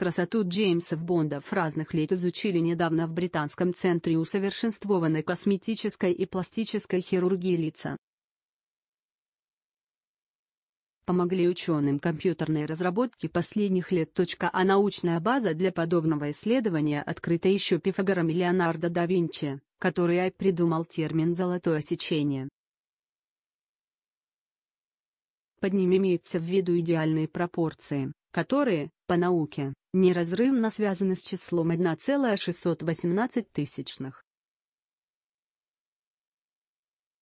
Красоту Джеймсов Бондов разных лет изучили недавно в Британском центре усовершенствованной косметической и пластической хирургии лица. Помогли ученым компьютерные разработки последних лет. А научная база для подобного исследования открыта еще Пифагором и Леонардо да Винчи, который придумал термин «золотое сечение». Под ним имеется в виду идеальные пропорции, которые, по науке, неразрывно связаны с числом 1,618 тысячных.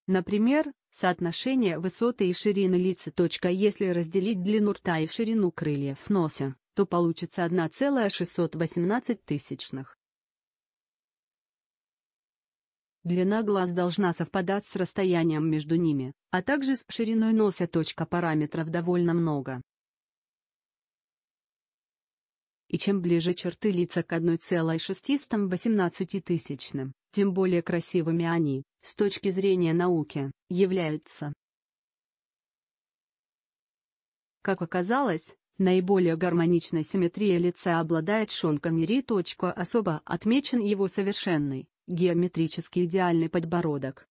Например, соотношение высоты и ширины лица. Если разделить длину рта и ширину крыльев носа, то получится 1,618 тысячных. Длина глаз должна совпадать с расстоянием между ними, а также с шириной носа. Параметров довольно много, и чем ближе черты лица к тысячным, тем более красивыми они, с точки зрения науки, являются. Как оказалось, наиболее гармоничной симметрией лица обладает Шон Коннери. Особо отмечен его совершенный, геометрически идеальный подбородок.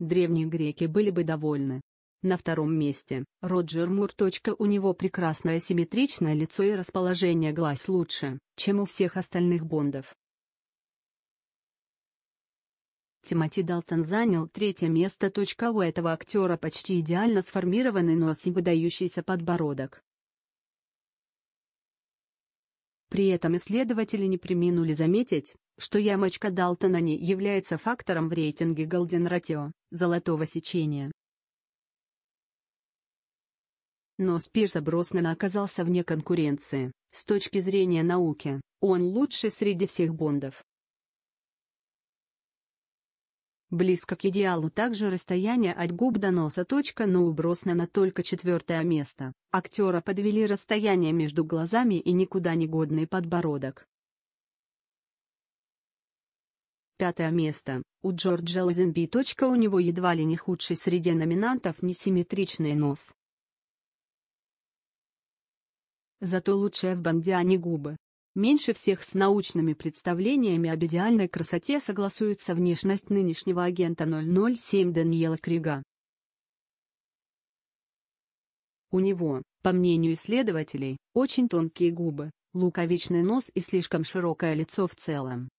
Древние греки были бы довольны, на втором месте – Роджер Мур. У него прекрасное симметричное лицо и расположение глаз лучше, чем у всех остальных Бондов. Тимоти Далтон занял третье место. У этого актера почти идеально сформированный нос и выдающийся подбородок. При этом исследователи не приминули заметить, что ямочка Далтона не является фактором в рейтинге Голден Ratio, золотого сечения. Но Спирса Броснан оказался вне конкуренции. С точки зрения науки, он лучше среди всех Бондов. Близко к идеалу также расстояние от губ до носа. Точка, но у Броснана только четвертое место. Актера подвели расстояние между глазами и никуда не годный подбородок. Пятое место. У Джорджа Лозенби. У него едва ли не худший среди номинантов несимметричный нос. Зато лучшая в Бандиане губы. Меньше всех с научными представлениями об идеальной красоте согласуется внешность нынешнего агента 007 Даниэла Крига. У него, по мнению исследователей, очень тонкие губы, луковичный нос и слишком широкое лицо в целом.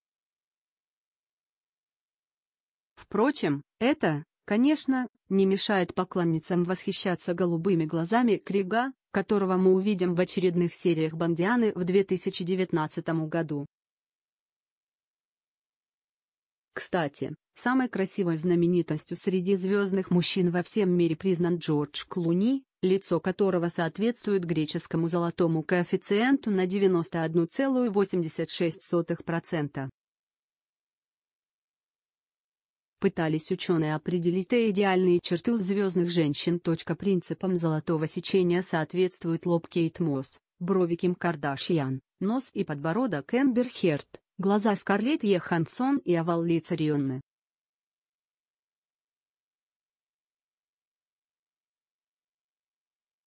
Впрочем, это, конечно, не мешает поклонницам восхищаться голубыми глазами Крига, которого мы увидим в очередных сериях Бондианы в 2019 году. Кстати, самой красивой знаменитостью среди звездных мужчин во всем мире признан Джордж Клуни, лицо которого соответствует греческому золотому коэффициенту на 91,86% пытались ученые определить идеальные черты у звездных женщин. Принципам золотого сечения соответствуют лоб Кейт Мосс, брови Ким Кардашьян, нос и подбородок Эмбер Херт, глаза Скарлетт Йоханссон и овал лица Рионны.